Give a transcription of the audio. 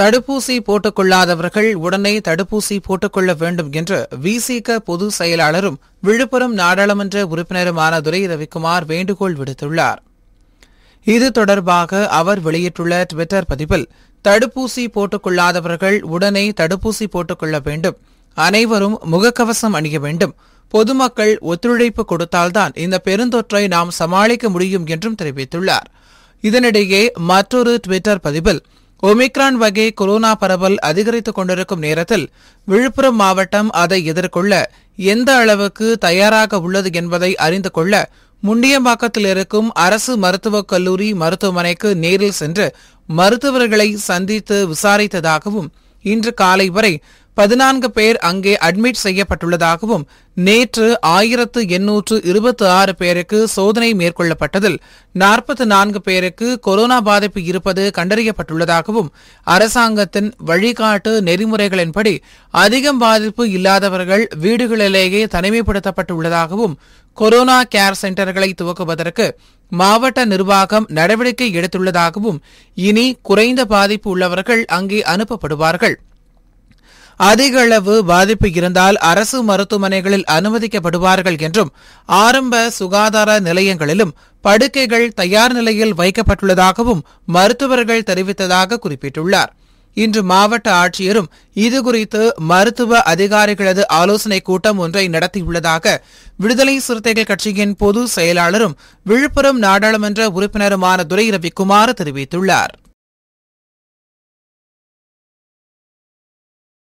தடுப்பூசி போட்டுக்கொள்ளாதவர்கள் உடனே தடுப்பூசி போட்டுக்கொள்ள வேண்டும் என்று விசிக பொது செயலாளரும் விழுப்புரம் நாடாளுமன்ற உறுப்பினருமான துரை ரவிக்குமார் வேண்டுகோள் விடுத்துள்ளார் இது தொடர்பாக அவர் வெளியிட்டுள்ள டுவிட்டர் பதிவில் தடுப்பூசி போட்டுக்கொள்ளாதவர்கள் உடனே தடுப்பூசி போட்டுக்கொள்ள வேண்டும் அனைவரும் முகக்கவசம் அணிய வேண்டும் பொதுமக்கள் ஒத்துழைப்பு கொடுத்தால்தான் இந்த பெருந்தொற்றை நாம் சமாளிக்க முடியும் என்றும் தெரிவித்துள்ளார் இதனிடையே மற்றொரு டுவிட்டர் பதிவில் ஒமிக்ரான் வகை கொரோனா பரவல் அதிகரித்துக் கொண்டிருக்கும் நேரத்தில் விழுப்புரம் மாவட்டம் அதை எதிர்கொள்ள எந்த அளவுக்கு தயாராக உள்ளது என்பதை அறிந்து கொள்ள முண்டியம்பாக்கத்தில் இருக்கும் அரசு மருத்துவக் கல்லூரி மருத்துவமனைக்கு நேரில் சென்று மருத்துவர்களை சந்தித்து விசாரித்ததாகவும் இன்று காலை வரை பதினான்கு பேர் அங்கே அட்மிட் செய்யப்பட்டுள்ளதாகவும் நேற்று ஆயிரத்து எண்ணூற்று இருபத்தி ஆறு பேருக்கு சோதனை மேற்கொள்ளப்பட்டதில் நாற்பத்தி நான்கு பேருக்கு கொரோனா பாதிப்பு இருப்பது கண்டறியப்பட்டுள்ளதாகவும் அரசாங்கத்தின் வழிகாட்டு நெறிமுறைகளின்படி அதிகம் பாதிப்பு இல்லாதவர்கள் வீடுகளிலேயே தனிமைப்படுத்தப்பட்டுள்ளதாகவும் கொரோனா கேர் சென்டர்களை துவக்குவதற்கு மாவட்ட நிர்வாகம் நடவடிக்கை எடுத்துள்ளதாகவும் இனி குறைந்த பாதிப்பு உள்ளவர்கள் அங்கே அனுப்பப்படுவார்கள் அதிக அளவு பாதிப்பு இருந்தால் அரசு மருத்துவமனைகளில் அனுமதிக்கப்படுவார்கள் என்றும் ஆரம்ப சுகாதார நிலையங்களிலும் படுக்கைகள் தயார் நிலையில் வைக்கப்பட்டுள்ளதாகவும் மருத்துவர்கள் தெரிவித்ததாக குறிப்பிட்டுள்ளார் இன்று மாவட்ட ஆட்சியரும் இதுகுறித்து மருத்துவ அதிகாரிகளது ஆலோசனைக் கூட்டம் ஒன்றை நடத்தியுள்ளதாக விடுதலை சிறுத்தைகள் கட்சியின் பொது செயலாளரும் விழுப்புரம் நாடாளுமன்ற உறுப்பினருமான துரை ரவிக்குமார் தெரிவித்துள்ளாா்